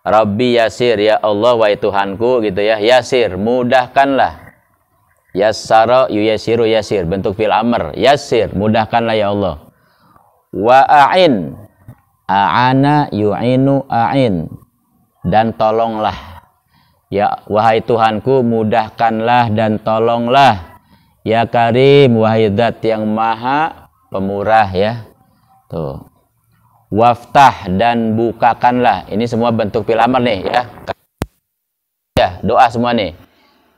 Rabbi yasir ya Allah wahai Tuhanku gitu ya yasir mudahkanlah yassara yuyasiru yasir bentuk fil amr yasir mudahkanlah ya Allah wa a'in a'ana yu'inu a'in dan tolonglah ya wahai Tuhanku mudahkanlah dan tolonglah ya karim wahai zat yang maha pemurah ya tuh waftah dan bukakanlah ini semua bentuk fil amr nih ya ya doa semua nih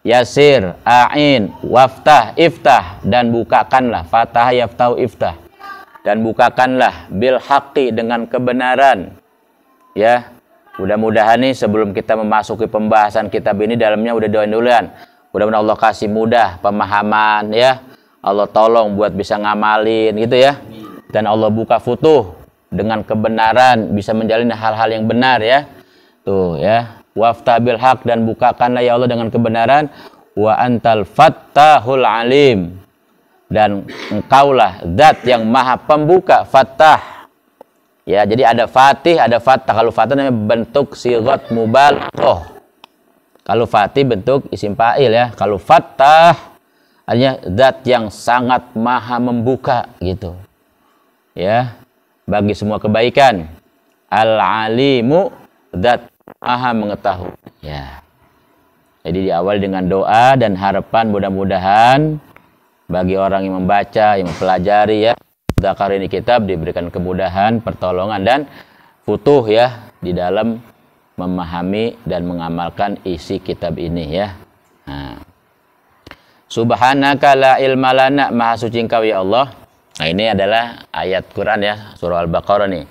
yasir a'in waftah iftah dan bukakanlah fatah yaftau iftah dan bukakanlah bil haqi dengan kebenaran ya mudah-mudahan nih sebelum kita memasuki pembahasan kitab ini dalamnya udah doain duluan mudah-mudahan Allah kasih mudah pemahaman ya Allah tolong buat bisa ngamalin gitu ya dan Allah buka futuh dengan kebenaran, bisa menjalin hal-hal yang benar ya. Tuh ya. Waftabil hak dan bukakanlah ya Allah dengan kebenaran wa antal fattahul alim dan engkaulah zat yang maha pembuka fatah ya jadi ada fatih ada fattah kalau fattah namanya bentuk mubal oh kalau fatih bentuk isim fa'il ya kalau fattah artinya zat yang sangat maha membuka gitu ya bagi semua kebaikan. Al-alimu dat aha mengetahui. Ya. Jadi awal dengan doa dan harapan mudah-mudahan bagi orang yang membaca, yang mempelajari ya. Zakar ini kitab diberikan kemudahan, pertolongan dan futuh ya di dalam memahami dan mengamalkan isi kitab ini ya. Nah. Subhanaka la ilma lana, maha suci engkau ya Allah Nah ini adalah ayat Quran ya surah Al-Baqarah nih.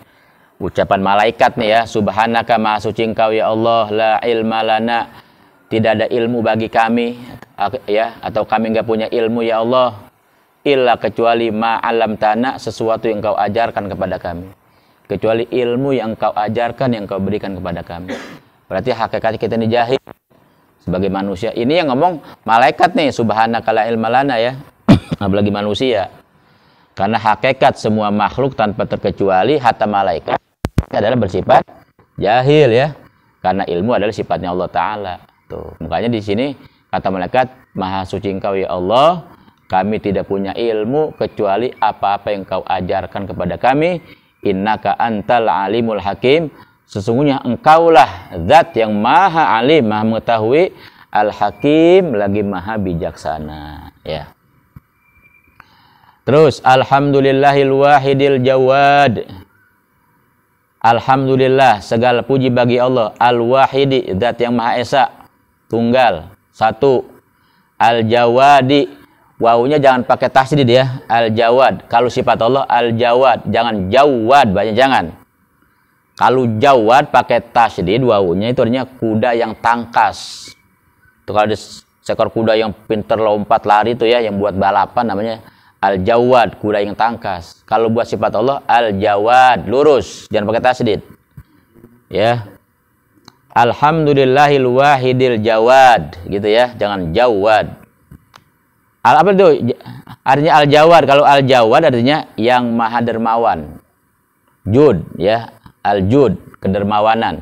Ucapan malaikat nih ya, subhanaka maha suci engkau ya Allah, la ilma lana, tidak ada ilmu bagi kami ya atau kami enggak punya ilmu ya Allah illa kecuali alam tanah sesuatu yang kau ajarkan kepada kami kecuali ilmu yang engkau ajarkan yang kau berikan kepada kami berarti hakikat kita ini jahil sebagai manusia ini yang ngomong malaikat nih subhanaka ilma ilmalana ya apalagi manusia karena hakikat semua makhluk tanpa terkecuali hatta malaikat adalah bersifat jahil ya. Karena ilmu adalah sifatnya Allah Ta'ala. Tuh. Makanya di sini kata malaikat, Maha suci engkau ya Allah, kami tidak punya ilmu kecuali apa-apa yang kau ajarkan kepada kami. Innaka antal alimul hakim. Sesungguhnya engkaulah zat yang maha alim, maha mengetahui, al-hakim lagi maha bijaksana. Ya. Terus alhamdulillahil wahidil jawad. Alhamdulillah segala puji bagi Allah al-wahidi zat yang maha esa tunggal satu al-jawadi wawunya jangan pakai tasdid ya al-jawad kalau sifat Allah al-jawad jangan jawad banyak jangan kalau jawad pakai tasdid wawunya itu artinya kuda yang tangkas itu kalau ada seekor kuda yang pinter lompat lari itu ya yang buat balapan namanya Al-Jawad, kuda yang tangkas. Kalau buat sifat Allah, Al-Jawad, lurus. Jangan pakai tasdid. Ya. Alhamdulillahil wahidil jawad. Gitu ya. Jangan jawad. Al apa itu? Artinya Al-Jawad. Kalau Al-Jawad artinya yang maha dermawan. Jud. Ya. Al-Jud. Kedermawanan.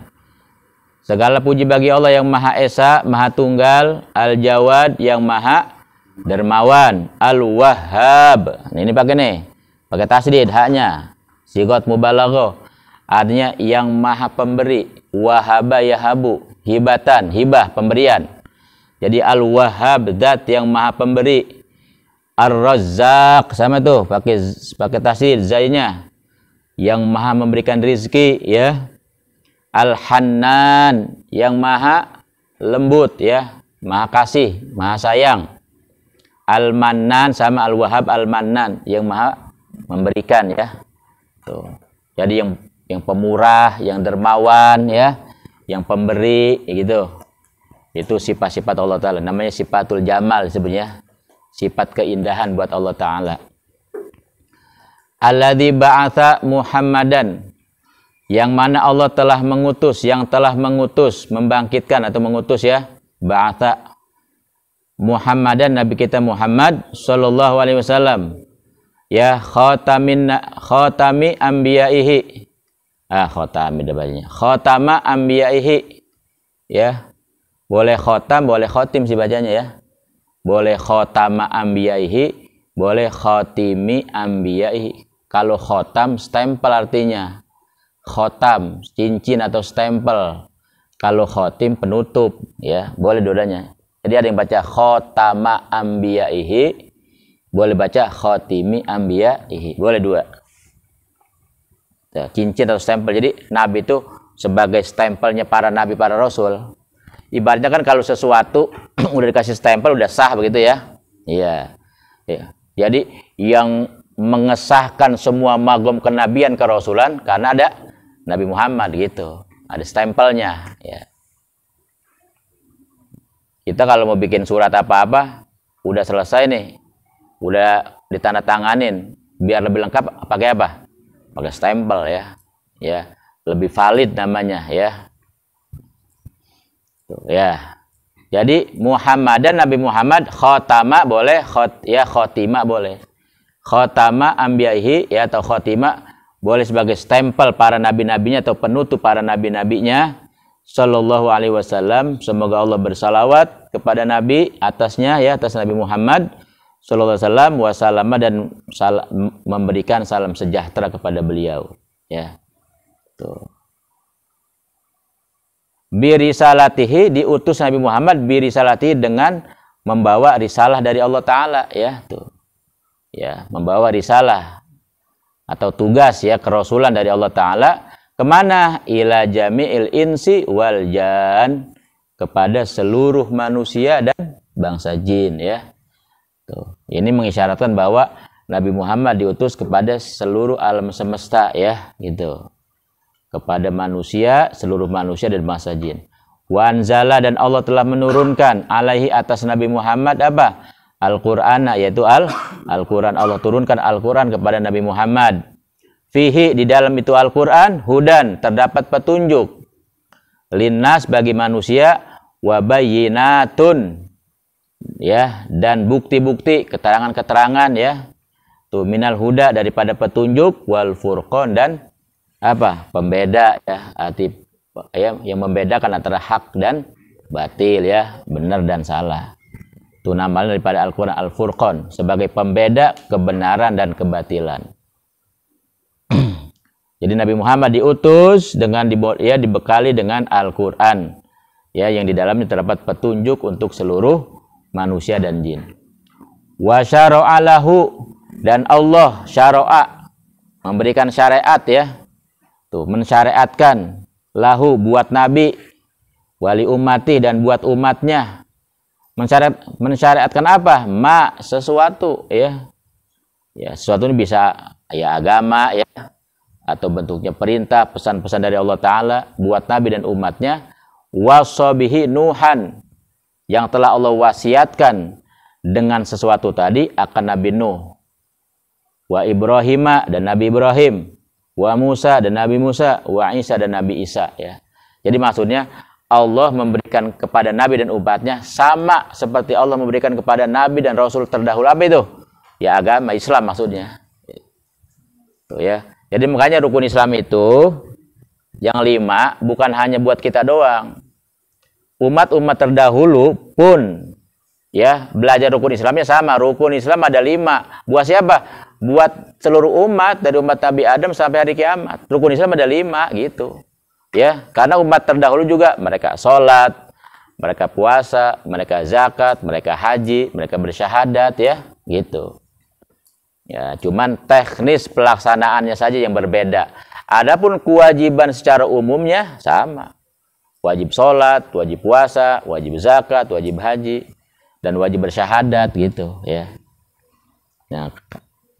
Segala puji bagi Allah yang Maha Esa, Maha Tunggal, Al-Jawad, yang Maha dermawan al wahhab ini, nah, ini pakai nih pakai tasdid haknya sigot mubalago artinya yang maha pemberi wahaba yahabu hibatan hibah pemberian jadi al wahhab dat yang maha pemberi ar razzaq sama tuh pakai pakai tasdid zainya yang maha memberikan rizki ya al hannan yang maha lembut ya maha kasih maha sayang Al-Mannan sama Al-Wahhab Al-Mannan yang Maha memberikan ya. Tuh. Jadi yang yang pemurah, yang dermawan ya, yang pemberi ya gitu. Itu sifat-sifat Allah taala. Namanya sifatul jamal sebenarnya. Sifat keindahan buat Allah taala. Alladzi ba'atha Muhammadan yang mana Allah telah mengutus, yang telah mengutus, membangkitkan atau mengutus ya, ba'atha Muhammadan Nabi kita Muhammad sallallahu alaihi wasallam. Ya khatamin khatami anbiya'ihi. Ah khatami bacanya. Khatama anbiya'ihi. Ya. Boleh khotam, boleh khotim sih bacanya ya. Boleh khatama anbiya'ihi, boleh khotimi anbiya'ihi. Kalau khotam stempel artinya. Khotam cincin atau stempel. Kalau khotim penutup ya, boleh dodanya jadi ada yang baca khotama ambiyaihi, boleh baca khotimi ambiyaihi, boleh dua. Cincin atau stempel. Jadi nabi itu sebagai stempelnya para nabi, para rasul. Ibaratnya kan kalau sesuatu udah dikasih stempel udah sah begitu ya. Iya. Ya. Jadi yang mengesahkan semua magom kenabian kerasulan karena ada Nabi Muhammad gitu. Ada stempelnya ya. Kita kalau mau bikin surat apa-apa, udah selesai nih. Udah ditandatanganin. Biar lebih lengkap pakai apa? Pakai stempel ya. Ya, lebih valid namanya ya. Tuh, ya. Jadi Muhammad dan Nabi Muhammad khotama boleh khot ya khotima boleh. Khotama ambiyahi ya atau khotima boleh sebagai stempel para nabi-nabinya atau penutup para nabi-nabinya Shallallahu Alaihi Wasallam. Semoga Allah bersalawat kepada Nabi atasnya ya atas Nabi Muhammad Shallallahu Alaihi Wasallam dan sal memberikan salam sejahtera kepada beliau ya. Tuh. Birisalatihi diutus Nabi Muhammad birisalatihi dengan membawa risalah dari Allah Taala ya tuh ya membawa risalah atau tugas ya kerasulan dari Allah Taala Kemana? Ila jami'il insi wal jan. Kepada seluruh manusia dan bangsa jin ya. Tuh. Ini mengisyaratkan bahwa Nabi Muhammad diutus kepada seluruh alam semesta ya gitu. Kepada manusia, seluruh manusia dan bangsa jin. Wanzala dan Allah telah menurunkan alaihi atas Nabi Muhammad apa? Al-Qur'an yaitu Al Al-Qur'an Allah turunkan Al-Qur'an kepada Nabi Muhammad Fihi di dalam itu Al-Quran, hudan, terdapat petunjuk. Linnas bagi manusia, wabayinatun. Ya, dan bukti-bukti, keterangan-keterangan ya. Tuh, minal huda daripada petunjuk, wal furqon dan apa? Pembeda ya, arti ya, yang membedakan antara hak dan batil ya, benar dan salah. Itu namanya daripada Al-Quran al Furqon sebagai pembeda kebenaran dan kebatilan. Jadi Nabi Muhammad diutus dengan ya, dibekali dengan Al-Qur'an. Ya, yang di dalamnya terdapat petunjuk untuk seluruh manusia dan jin. Wa syara'alahu dan Allah syara'a memberikan syariat ya. Tuh, mensyariatkan lahu buat nabi wali umati dan buat umatnya mensyariat, mensyariatkan apa ma sesuatu ya ya sesuatu ini bisa ya agama ya atau bentuknya perintah, pesan-pesan dari Allah Ta'ala buat Nabi dan umatnya. Wasobihi Nuhan yang telah Allah wasiatkan dengan sesuatu tadi akan Nabi Nuh. Wa Ibrahim dan Nabi Ibrahim. Wa Musa dan Nabi Musa. Wa Isa dan Nabi Isa. ya Jadi maksudnya Allah memberikan kepada Nabi dan umatnya sama seperti Allah memberikan kepada Nabi dan Rasul terdahulu apa itu? Ya agama Islam maksudnya. Tuh ya. Jadi makanya rukun Islam itu yang lima bukan hanya buat kita doang. Umat-umat terdahulu pun ya belajar rukun Islamnya sama. Rukun Islam ada lima. Buat siapa? Buat seluruh umat dari umat Nabi Adam sampai hari kiamat. Rukun Islam ada lima gitu. Ya, karena umat terdahulu juga mereka sholat, mereka puasa, mereka zakat, mereka haji, mereka bersyahadat ya, gitu. Ya, cuman teknis pelaksanaannya saja yang berbeda. Adapun kewajiban secara umumnya sama. Wajib sholat, wajib puasa, wajib zakat, wajib haji, dan wajib bersyahadat gitu ya. Nah,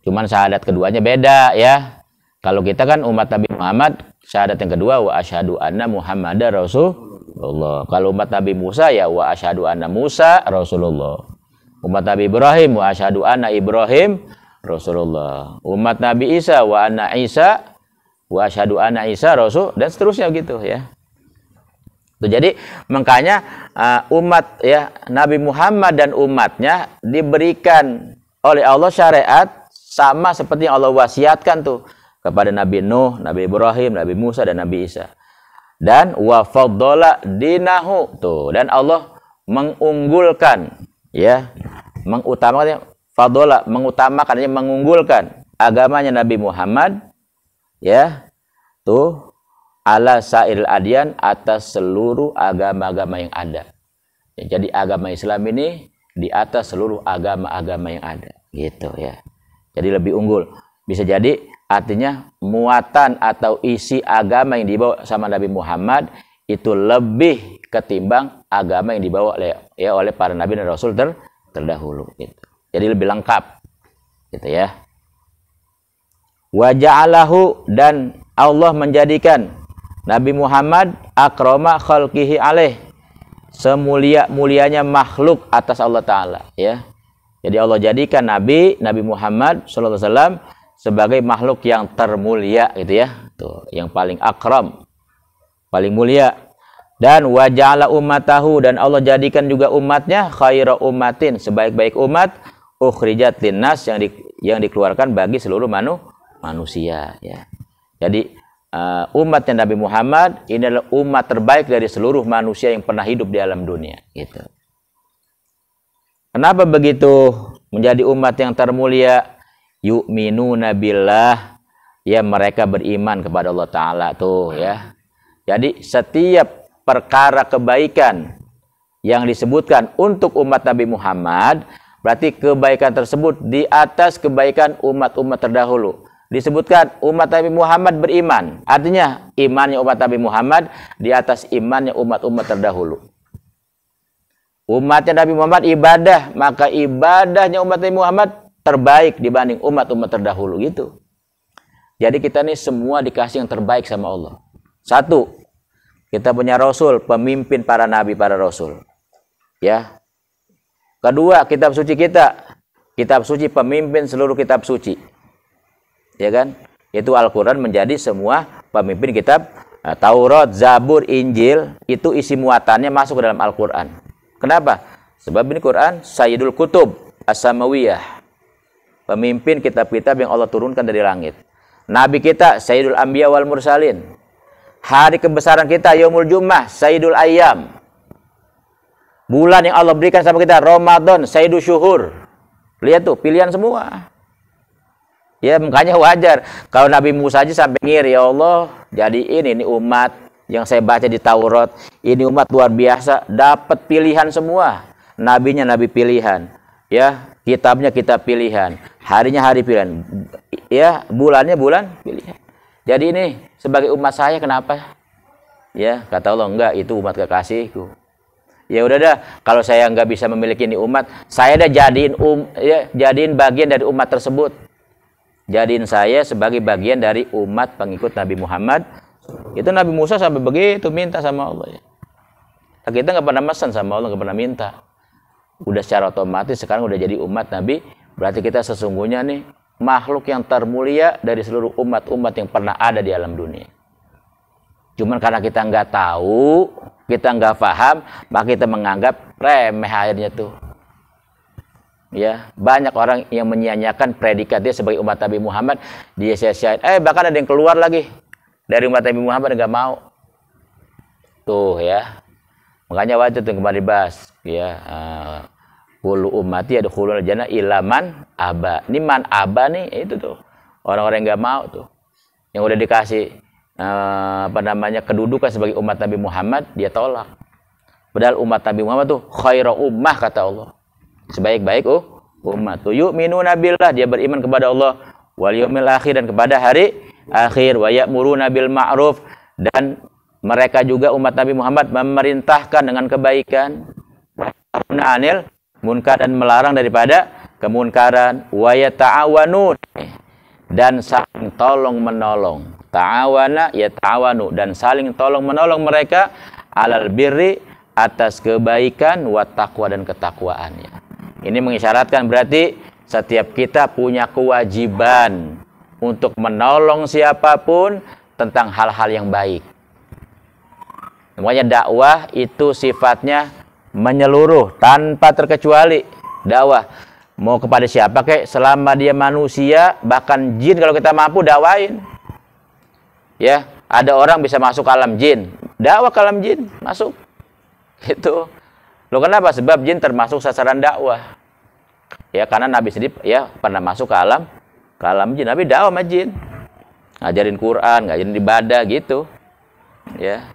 cuman syahadat keduanya beda ya. Kalau kita kan umat Nabi Muhammad, syahadat yang kedua wa asyhadu anna Muhammad Rasulullah. Kalau umat Nabi Musa ya wa asyhadu anna Musa Rasulullah. Umat Nabi Ibrahim wa asyhadu anna Ibrahim Rasulullah. Umat Nabi Isa wa anna Isa wa asyhadu anna Isa Rasul dan seterusnya gitu ya. Tuh, jadi makanya uh, umat ya Nabi Muhammad dan umatnya diberikan oleh Allah syariat sama seperti yang Allah wasiatkan tuh kepada Nabi Nuh, Nabi Ibrahim, Nabi Musa dan Nabi Isa. Dan wa faddala dinahu tuh dan Allah mengunggulkan ya mengutamakan fadola mengutamakan hanya mengunggulkan agamanya Nabi Muhammad ya tuh ala sa'il adian atas seluruh agama-agama yang ada. Ya, jadi agama Islam ini di atas seluruh agama-agama yang ada gitu ya. Jadi lebih unggul. Bisa jadi artinya muatan atau isi agama yang dibawa sama Nabi Muhammad itu lebih ketimbang agama yang dibawa oleh ya oleh para nabi dan rasul ter, terdahulu gitu jadi lebih lengkap gitu ya Wajah waja'alahu dan Allah menjadikan Nabi Muhammad akroma khalqihi alaih semulia-mulianya makhluk atas Allah Ta'ala ya jadi Allah jadikan Nabi Nabi Muhammad SAW sebagai makhluk yang termulia gitu ya tuh yang paling akram paling mulia dan umat tahu dan Allah jadikan juga umatnya khaira umatin sebaik-baik umat ukhrijat linnas yang di, yang dikeluarkan bagi seluruh manu, manusia ya. Jadi uh, umatnya Nabi Muhammad ini adalah umat terbaik dari seluruh manusia yang pernah hidup di alam dunia gitu. Kenapa begitu? Menjadi umat yang termulia Yu'minu nabilah ya mereka beriman kepada Allah taala tuh ya. Jadi setiap perkara kebaikan yang disebutkan untuk umat Nabi Muhammad Berarti kebaikan tersebut di atas kebaikan umat-umat terdahulu. Disebutkan umat Nabi Muhammad beriman. Artinya imannya umat Nabi Muhammad di atas imannya umat-umat terdahulu. Umatnya Nabi Muhammad ibadah, maka ibadahnya umat Nabi Muhammad terbaik dibanding umat-umat terdahulu gitu. Jadi kita ini semua dikasih yang terbaik sama Allah. Satu, kita punya rasul, pemimpin para nabi, para rasul. Ya, Kedua, kitab suci kita. Kitab suci pemimpin seluruh kitab suci. Ya kan? Itu Al-Quran menjadi semua pemimpin kitab nah, Taurat, Zabur, Injil. Itu isi muatannya masuk ke dalam Al-Quran. Kenapa? Sebab ini Quran Sayyidul Kutub As-Samawiyah. Pemimpin kitab-kitab yang Allah turunkan dari langit. Nabi kita Sayyidul Ambiya wal Mursalin. Hari kebesaran kita Yaumul Jum'ah Sayyidul Ayyam bulan yang Allah berikan sama kita Ramadan Sayyidu Syuhur lihat tuh pilihan semua ya makanya wajar kalau Nabi Musa aja sampai ngir ya Allah jadi ini ini umat yang saya baca di Taurat ini umat luar biasa dapat pilihan semua nabinya nabi pilihan ya kitabnya kita pilihan harinya hari pilihan ya bulannya bulan pilihan jadi ini sebagai umat saya kenapa ya kata Allah enggak itu umat kekasihku ya udah dah kalau saya nggak bisa memiliki ini umat saya dah jadiin um ya jadiin bagian dari umat tersebut jadiin saya sebagai bagian dari umat pengikut Nabi Muhammad itu Nabi Musa sampai begitu minta sama Allah ya. Nah, kita nggak pernah pesan sama Allah nggak pernah minta udah secara otomatis sekarang udah jadi umat Nabi berarti kita sesungguhnya nih makhluk yang termulia dari seluruh umat-umat yang pernah ada di alam dunia Cuman karena kita nggak tahu, kita nggak paham, maka kita menganggap remeh akhirnya tuh. Ya, banyak orang yang menyanyiakan predikatnya predikat dia sebagai umat Nabi Muhammad, dia sia sia Eh, bahkan ada yang keluar lagi dari umat Nabi Muhammad nggak mau. Tuh ya. Makanya wajib tuh kembali bahas ya. Eh, kulu umati ada kulu jana ilaman aba. Ini man aba nih itu tuh. Orang-orang yang nggak mau tuh. Yang udah dikasih Eh, apa namanya kedudukan sebagai umat Nabi Muhammad dia tolak. Padahal umat Nabi Muhammad tuh khairu ummah kata Allah. Sebaik-baik oh umat. Yu'minu nabilah dia beriman kepada Allah wal yaumil akhir dan kepada hari akhir wa ya'muru nabil ma'ruf dan mereka juga umat Nabi Muhammad memerintahkan dengan kebaikan anil munkar dan melarang daripada kemunkaran wa ta'awanun dan saling tolong menolong. Ta'awana ya ta'awanu dan saling tolong menolong mereka alal birri atas kebaikan wa taqwa dan ketakwaan ya. Ini mengisyaratkan berarti setiap kita punya kewajiban untuk menolong siapapun tentang hal-hal yang baik. Semuanya dakwah itu sifatnya menyeluruh tanpa terkecuali dakwah mau kepada siapa kek selama dia manusia bahkan jin kalau kita mampu dakwain ya ada orang bisa masuk alam jin dakwah ke alam jin masuk itu lo kenapa sebab jin termasuk sasaran dakwah ya karena nabi sendiri ya pernah masuk ke alam ke alam jin nabi dakwah sama jin ngajarin Quran ngajarin ibadah gitu ya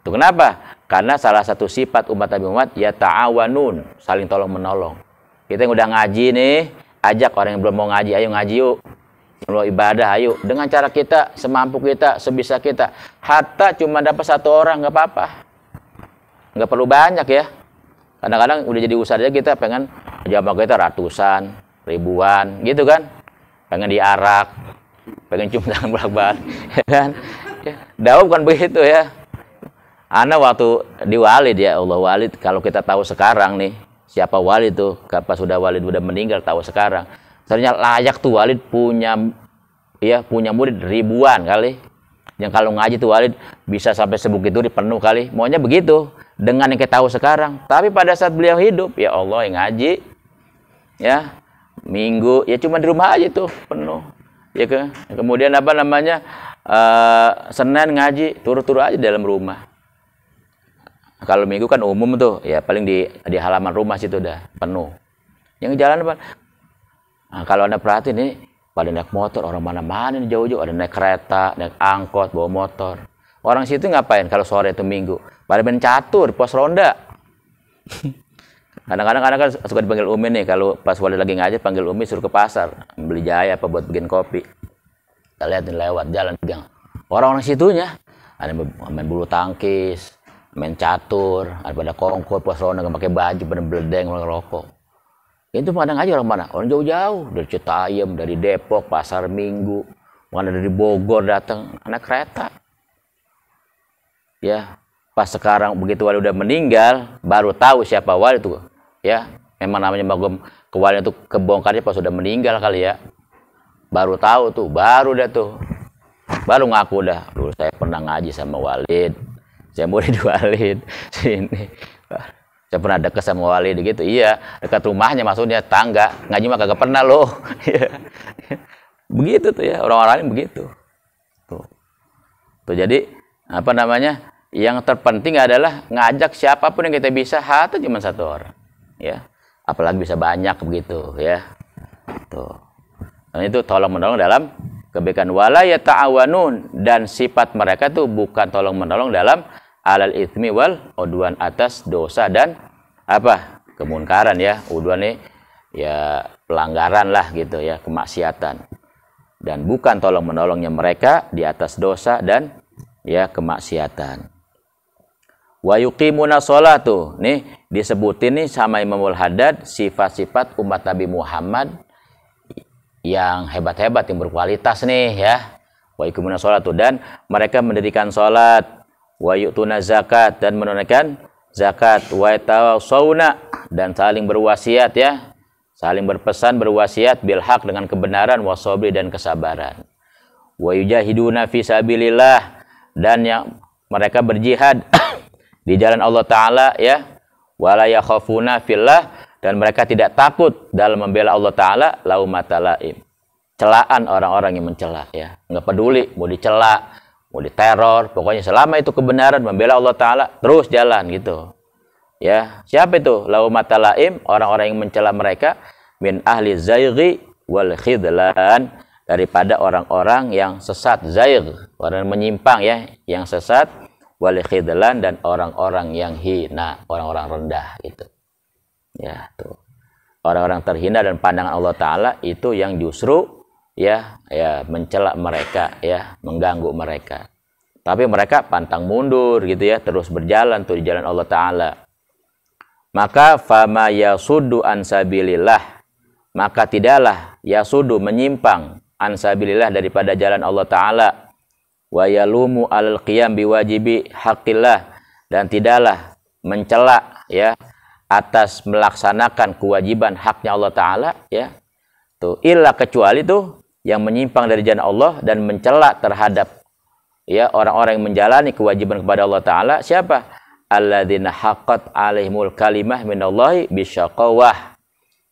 itu kenapa karena salah satu sifat umat Nabi Muhammad ya ta'awanun saling tolong menolong kita yang udah ngaji nih, ajak orang yang belum mau ngaji, ayo ngaji yuk. Kalau ibadah, ayo. Dengan cara kita, semampu kita, sebisa kita. Hatta cuma dapat satu orang, nggak apa-apa. Nggak perlu banyak ya. Kadang-kadang udah jadi usaha aja kita pengen jamaah kita ratusan, ribuan, gitu kan. Pengen diarak, pengen cuma tangan bolak ya kan? ya kan. kan begitu ya. Ana waktu diwalid dia ya Allah Walid kalau kita tahu sekarang nih siapa wali tuh kapan sudah Walid sudah meninggal tahu sekarang ternyata layak tuh wali punya ya punya murid ribuan kali yang kalau ngaji tuh wali bisa sampai sebukit itu penuh kali maunya begitu dengan yang kita tahu sekarang tapi pada saat beliau hidup ya Allah yang ngaji ya minggu ya cuma di rumah aja tuh penuh ya ke kemudian apa namanya uh, Senin ngaji turu-turu aja dalam rumah kalau minggu kan umum tuh ya paling di di halaman rumah situ udah penuh yang jalan apa nah, kalau anda perhatiin nih, pada naik motor orang mana-mana jauh-jauh ada naik kereta naik angkot bawa motor orang situ ngapain kalau sore itu minggu pada main catur pos ronda kadang-kadang kadang kan suka dipanggil Umi nih kalau pas wali lagi ngajar panggil Umi suruh ke pasar beli jaya apa buat bikin kopi kita lihat nih lewat jalan pegang orang-orang situnya ada main bulu tangkis main catur, ada pada kongkol, pas orang nggak pakai baju, pada beledeng, orang rokok. Itu padang aja orang mana? Orang jauh-jauh dari Citayam, dari Depok, Pasar Minggu, mana dari Bogor datang, anak kereta. Ya, pas sekarang begitu wali udah meninggal, baru tahu siapa wali itu. Ya, memang namanya ke wali itu kebongkarnya pas sudah meninggal kali ya. Baru tahu tuh, baru dah tuh. Baru ngaku dah, dulu saya pernah ngaji sama Walid, Cembu didualin sini. Saya pernah dekat sama wali gitu. Iya, dekat rumahnya maksudnya tangga. Ngaji mah kagak pernah loh. begitu tuh ya orang-orang ini begitu. Tuh. Tuh jadi apa namanya? Yang terpenting adalah ngajak siapapun yang kita bisa hati cuma satu orang. Ya. Apalagi bisa banyak begitu ya. Tuh. Dan nah, itu tolong menolong dalam kebaikan wala ya ta'awanun dan sifat mereka tuh bukan tolong menolong dalam alal ithmi wal uduan atas dosa dan apa kemunkaran ya uduan nih ya pelanggaran lah gitu ya kemaksiatan dan bukan tolong menolongnya mereka di atas dosa dan ya kemaksiatan wa yuqimuna sholatu nih disebutin nih sama Imamul Haddad sifat-sifat umat Nabi Muhammad yang hebat-hebat yang berkualitas nih ya wa yuqimuna sholatu dan mereka mendirikan sholat wa yu'tuna zakat dan menunaikan zakat wa tawassawna dan saling berwasiat ya saling berpesan berwasiat bil haq dengan kebenaran wasobri dan kesabaran wa yujahiduna fi sabilillah dan yang mereka berjihad di jalan Allah taala ya wala yakhafuna fillah dan mereka tidak takut dalam membela Allah Ta'ala laumatalaim celaan orang-orang yang mencela ya nggak peduli mau dicela mau diteror, pokoknya selama itu kebenaran membela Allah Ta'ala, terus jalan gitu. Ya, siapa itu? mata laim, orang-orang yang mencela mereka, min ahli zairi wal khidlan, daripada orang-orang yang sesat zair, orang yang menyimpang ya, yang sesat, wal khidlan dan orang-orang yang hina, orang-orang rendah gitu. Ya, tuh. Orang-orang terhina dan pandangan Allah Ta'ala itu yang justru ya ya mencela mereka ya mengganggu mereka tapi mereka pantang mundur gitu ya terus berjalan tuh di jalan Allah taala maka fama an ansabilillah maka tidaklah sudu menyimpang ansabilillah daripada jalan Allah taala wa yalumu al qiyam biwajibi haqqillah dan tidaklah mencela ya atas melaksanakan kewajiban haknya Allah taala ya tuh illa kecuali tuh yang menyimpang dari jalan Allah dan mencela terhadap ya orang-orang yang menjalani kewajiban kepada Allah taala siapa? Alladzina haqqat alaihimul kalimah minallahi bisyaqawah.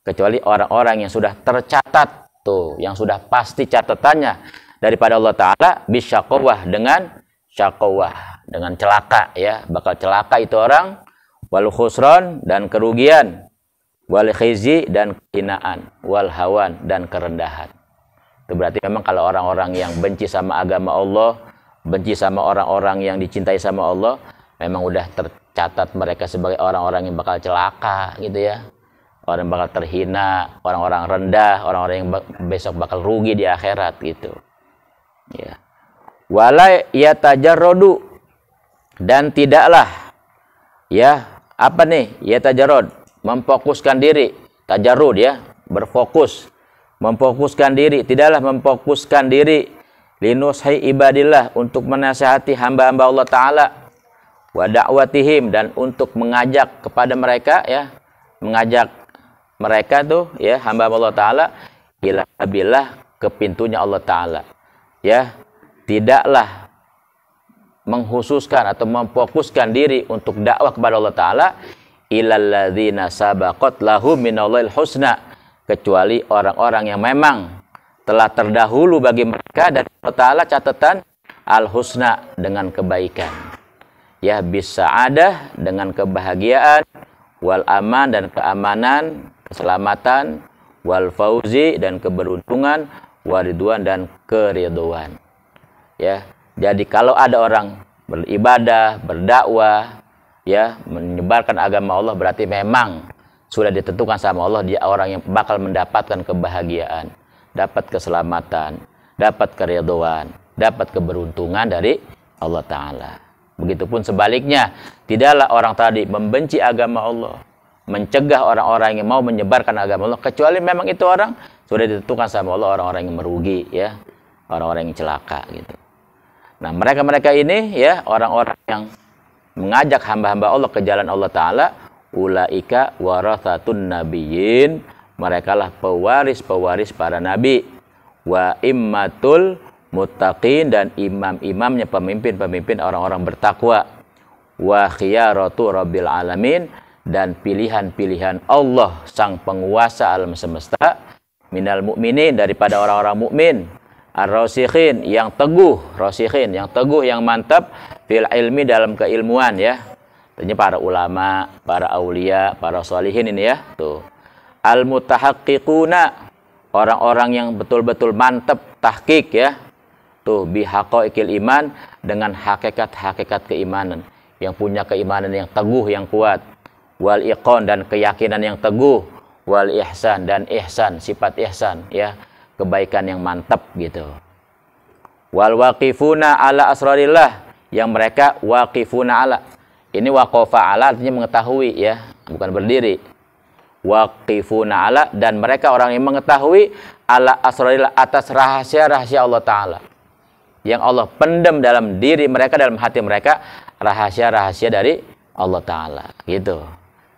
Kecuali orang-orang yang sudah tercatat tuh, yang sudah pasti catatannya daripada Allah taala bisa bisyaqawah dengan syaqawah, dengan celaka ya, bakal celaka itu orang wal khusron dan kerugian wal khizi dan kehinaan wal hawan dan kerendahan itu berarti memang kalau orang-orang yang benci sama agama Allah, benci sama orang-orang yang dicintai sama Allah, memang udah tercatat mereka sebagai orang-orang yang bakal celaka gitu ya. Orang yang bakal terhina, orang-orang rendah, orang-orang yang besok bakal rugi di akhirat gitu. Ya. Wala ya tajarrodu dan tidaklah ya apa nih ya tajarod memfokuskan diri tajarud ya berfokus memfokuskan diri tidaklah memfokuskan diri linus hai ibadillah untuk menasihati hamba-hamba Allah taala wa da'watihim dan untuk mengajak kepada mereka ya mengajak mereka tuh ya hamba Allah taala ila abillah ke pintunya Allah taala ya tidaklah menghususkan atau memfokuskan diri untuk dakwah kepada Allah taala ilalladzina sabaqat lahum minallahil husna kecuali orang-orang yang memang telah terdahulu bagi mereka dan Allah catatan al-husna dengan kebaikan. Ya bisa ada dengan kebahagiaan, wal aman dan keamanan, keselamatan, wal fauzi dan keberuntungan, wariduan dan keridoan Ya, jadi kalau ada orang beribadah, berdakwah, ya menyebarkan agama Allah berarti memang sudah ditentukan sama Allah dia orang yang bakal mendapatkan kebahagiaan, dapat keselamatan, dapat keridhaan, dapat keberuntungan dari Allah taala. Begitupun sebaliknya, tidaklah orang tadi membenci agama Allah, mencegah orang-orang yang mau menyebarkan agama Allah kecuali memang itu orang sudah ditentukan sama Allah orang-orang yang merugi ya, orang-orang yang celaka gitu. Nah, mereka-mereka ini ya orang-orang yang mengajak hamba-hamba Allah ke jalan Allah taala ulaika warathatun nabiyyin lah pewaris-pewaris para nabi wa immatul muttaqin dan imam-imamnya pemimpin-pemimpin orang-orang bertakwa wa khiyaratu rabbil alamin dan pilihan-pilihan Allah sang penguasa alam semesta minal mukminin daripada orang-orang mukmin ar-rasikhin yang teguh rasikhin yang teguh yang mantap fil ilmi dalam keilmuan ya Artinya para ulama, para aulia, para solihin ini ya. Tuh. Al mutahakikuna orang-orang yang betul-betul mantep tahkik ya. Tuh ikil iman dengan hakikat-hakikat keimanan yang punya keimanan yang teguh yang kuat wal iqon dan keyakinan yang teguh wal ihsan dan ihsan sifat ihsan ya kebaikan yang mantap gitu wal waqifuna ala asrarillah yang mereka waqifuna ala ini waqafa ala artinya mengetahui ya, bukan berdiri. Waqifuna ala dan mereka orang yang mengetahui ala asraril atas rahasia-rahasia Allah Ta'ala. Yang Allah pendam dalam diri mereka, dalam hati mereka, rahasia-rahasia dari Allah Ta'ala. Gitu.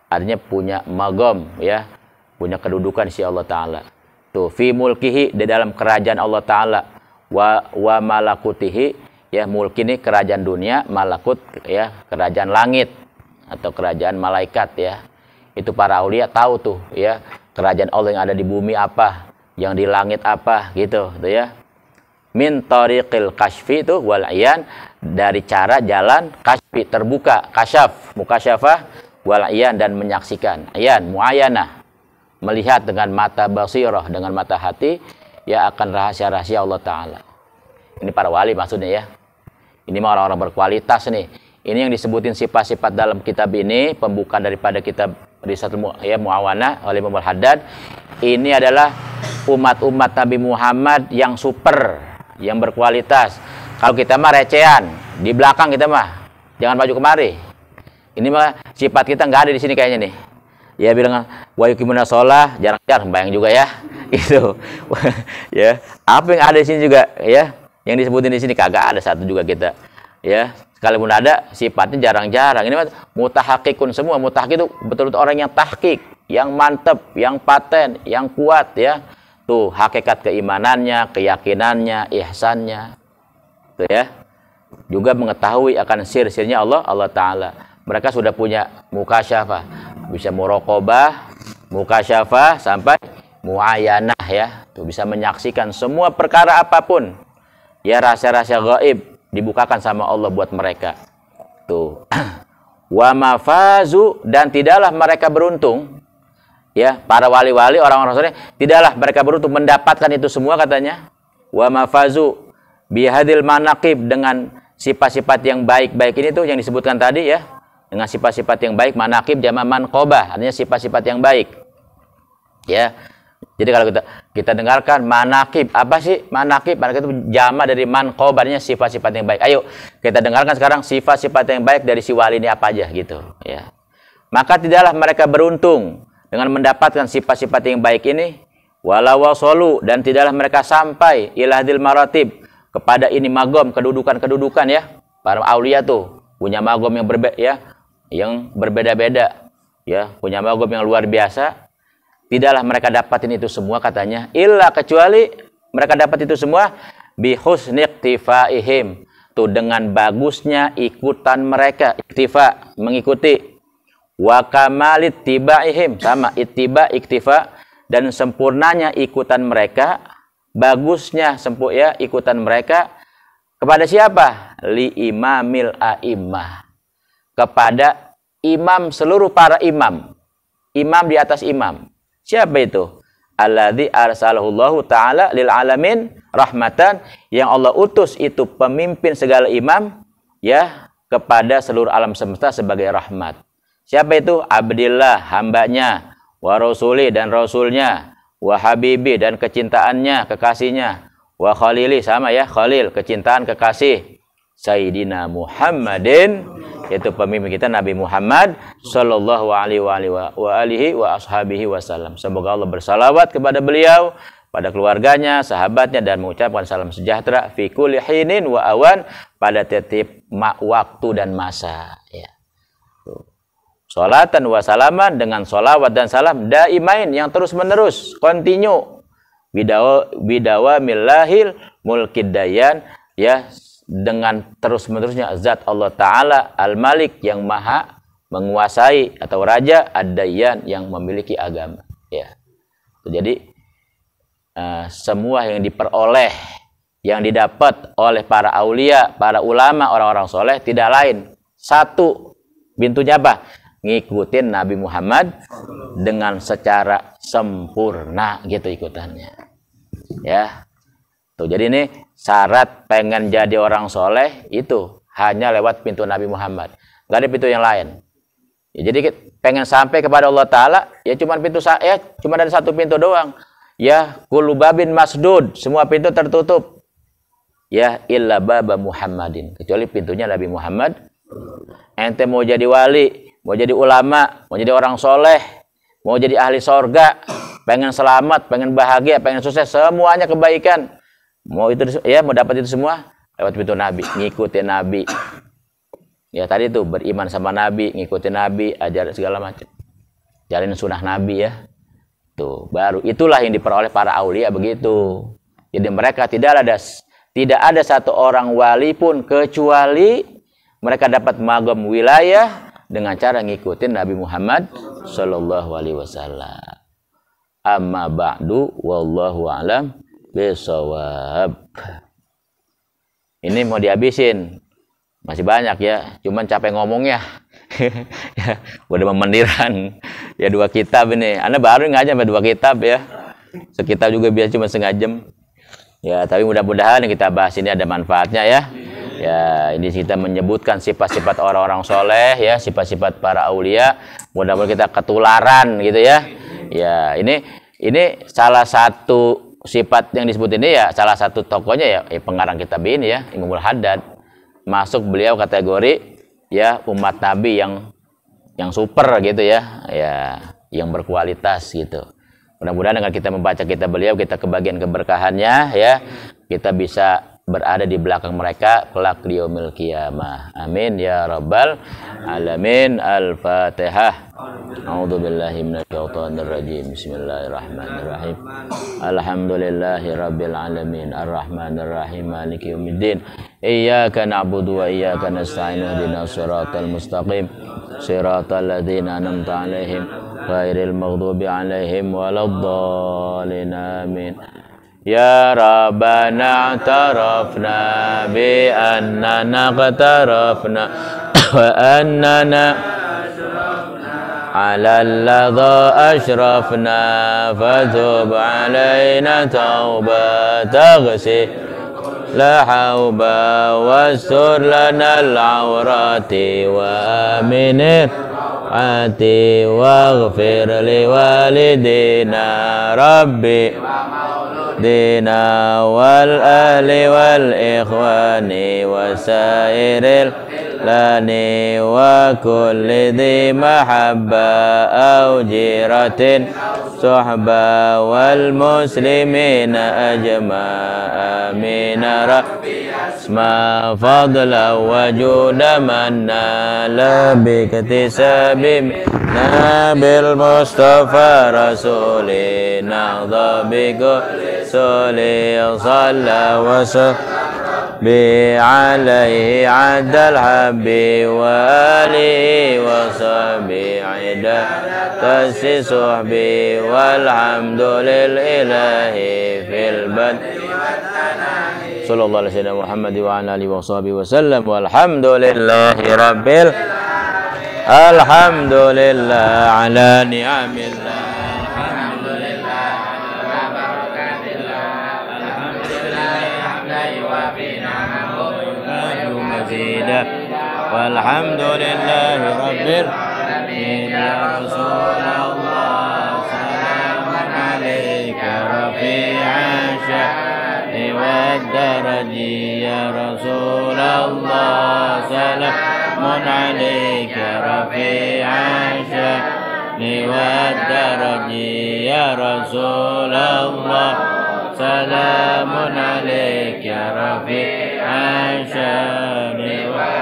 Artinya punya magom ya, punya kedudukan si Allah Ta'ala. Tuh, fi mulkihi, di dalam kerajaan Allah Ta'ala. Wa, wa malakutihi, ya mulk ini kerajaan dunia malakut ya kerajaan langit atau kerajaan malaikat ya itu para aulia tahu tuh ya kerajaan Allah yang ada di bumi apa yang di langit apa gitu tuh ya min tariqil kasfi itu wal dari cara jalan kasfi terbuka kasyaf mukasyafah wal dan menyaksikan ayan muayana melihat dengan mata basirah dengan mata hati ya akan rahasia-rahasia Allah taala ini para wali maksudnya ya ini mah orang-orang berkualitas nih. Ini yang disebutin sifat-sifat dalam kitab ini, pembukaan daripada kitab Risatul ya, Muawana oleh Imam al Haddad. Ini adalah umat-umat Nabi Muhammad yang super, yang berkualitas. Kalau kita mah recehan, di belakang kita mah jangan maju kemari. Ini mah sifat kita nggak ada di sini kayaknya nih. Ya bilang wa yuqimuna shalah, jarang-jarang bayang juga ya. Gitu. ya, apa yang ada di sini juga ya? yang disebutin di sini kagak ada satu juga kita ya sekalipun ada sifatnya jarang-jarang ini mutahakikun semua mutahakik itu betul-betul orang yang tahkik yang mantep yang paten yang kuat ya tuh hakikat keimanannya keyakinannya ihsannya tuh ya juga mengetahui akan sir-sirnya Allah Allah taala mereka sudah punya muka syafa bisa murokobah syafa sampai muayanah ya tuh bisa menyaksikan semua perkara apapun ya rahasia-rahasia gaib dibukakan sama Allah buat mereka. Tuh. Wa mafazu dan tidaklah mereka beruntung ya para wali-wali orang-orang soleh tidaklah mereka beruntung mendapatkan itu semua katanya wa mafazu bihadil manakib dengan sifat-sifat yang baik-baik ini tuh yang disebutkan tadi ya dengan sifat-sifat yang baik manakib jama kubah artinya sifat-sifat yang baik ya jadi kalau kita kita dengarkan manakib, apa sih manakib? Manakib itu jama dari kobarnya sifat-sifat yang baik. Ayo kita dengarkan sekarang sifat-sifat yang baik dari si wali ini apa aja gitu, ya. Maka tidaklah mereka beruntung dengan mendapatkan sifat-sifat yang baik ini walau wasolu dan tidaklah mereka sampai ilahdil maratib kepada ini magom kedudukan-kedudukan ya para aulia tuh punya magom yang berbeda ya yang berbeda-beda ya punya magom yang luar biasa tidaklah mereka dapatin itu semua katanya illa kecuali mereka dapat itu semua iktifaihim tuh dengan bagusnya ikutan mereka iktifa mengikuti wa kamalit tibaihim sama ittiba iktifa dan sempurnanya ikutan mereka bagusnya sempu ya ikutan mereka kepada siapa li imamil a'immah kepada imam seluruh para imam imam di atas imam Siapa itu? Alladzi arsalahullahu taala lil alamin rahmatan yang Allah utus itu pemimpin segala imam ya kepada seluruh alam semesta sebagai rahmat. Siapa itu? Abdillah hambanya, wa rasuli dan rasulnya, wa habibi dan kecintaannya, kekasihnya, wa khalili sama ya, khalil kecintaan kekasih. Sayyidina Muhammadin yaitu pemimpin kita Nabi Muhammad Shallallahu alaihi wa alihi wa, ashabihi wasallam. Semoga Allah bersalawat kepada beliau, pada keluarganya, sahabatnya dan mengucapkan salam sejahtera fi kulli hinin wa awan pada tiap waktu dan masa ya. Salatan wa salaman dengan solawat dan salam daimain yang terus menerus continue bidawa bidawa millahil mulkidayan ya dengan terus-menerusnya zat Allah Ta'ala Al-Malik yang maha menguasai atau raja ad-dayyan yang memiliki agama ya jadi uh, semua yang diperoleh yang didapat oleh para aulia para ulama orang-orang soleh tidak lain satu pintunya apa ngikutin Nabi Muhammad dengan secara sempurna gitu ikutannya ya tuh jadi ini syarat pengen jadi orang soleh itu hanya lewat pintu Nabi Muhammad. Gak ada pintu yang lain. Ya, jadi pengen sampai kepada Allah Ta'ala, ya cuma pintu saya, cuma ada satu pintu doang. Ya, kulubabin masdud, semua pintu tertutup. Ya, illa baba Muhammadin. Kecuali pintunya Nabi Muhammad. Ente mau jadi wali, mau jadi ulama, mau jadi orang soleh, mau jadi ahli sorga, pengen selamat, pengen bahagia, pengen sukses, semuanya kebaikan Mau itu ya mau dapat itu semua lewat pintu Nabi, ngikutin Nabi. Ya tadi tuh beriman sama Nabi, ngikutin Nabi, ajar segala macam. Jalin sunnah Nabi ya. Tuh, baru itulah yang diperoleh para aulia begitu. Jadi mereka tidak ada tidak ada satu orang wali pun kecuali mereka dapat magam wilayah dengan cara ngikutin Nabi Muhammad Shallallahu Alaihi Wasallam. Amma ba'du wallahu alam besawab. Ini mau dihabisin. Masih banyak ya, cuman capek ngomongnya. ya, udah memendiran. Ya dua kitab ini. Anda baru ngajak sampai dua kitab ya. Sekitar juga biasa cuma setengah jam. Ya, tapi mudah-mudahan kita bahas ini ada manfaatnya ya. Ya, ini kita menyebutkan sifat-sifat orang-orang soleh ya, sifat-sifat para aulia. Mudah-mudahan kita ketularan gitu ya. Ya, ini ini salah satu sifat yang disebut ini ya salah satu tokohnya ya, eh, pengarang kitab ini ya Imamul Haddad masuk beliau kategori ya umat Nabi yang yang super gitu ya ya yang berkualitas gitu mudah-mudahan dengan kita membaca kita beliau kita kebagian keberkahannya ya kita bisa berada di belakang mereka kelak di yaumil qiyamah. Amin ya rabbal alamin. Al-Fatihah. A'udzu billahi minasyaitonir rajim. Bismillahirrahmanirrahim. Alhamdulillahi rabbil alamin. Arrahmanir rahim. Maliki yaumiddin. Iyyaka na'budu wa iyyaka nasta'in. Ihdinas siratal mustaqim. Siratal ladzina an'amta 'alaihim ghairil maghdubi 'alaihim waladdallin. Amin. يا ربنا اعترفنا بأننا اقترفنا وأننا على اللظى أشرفنا فتب علينا توبة تغسل لا حوبة واستر لنا العورات وآمن عاتي واغفر لوالدينا ربي دينا والأهل والإخوان وسائر الألان وكل ذي محبة أو جيرة صحبة والمسلمين أجمع آمين ربي اسمع فضلا وجود من نال باكتساب بالمصطفى رسولنا ضبق رسوله صلى وسلم عليه عد الحب وآله وصحبه عند تسي صحبي والحمد لله في البدء صلى الله على سيدنا محمد وعلى آله وصحبه وسلم والحمد لله رب الحمد لله على نعم الله والحمد لله رب العالمين يا رسول الله سلام عليك رفيع الشأن والدرج يا رسول الله سلام عليك رفيع الشأن والدرج يا رسول الله سلام عليك رفيع الشأن والدرج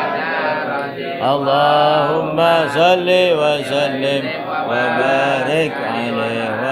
اللهم صل وسلم وبارك عليه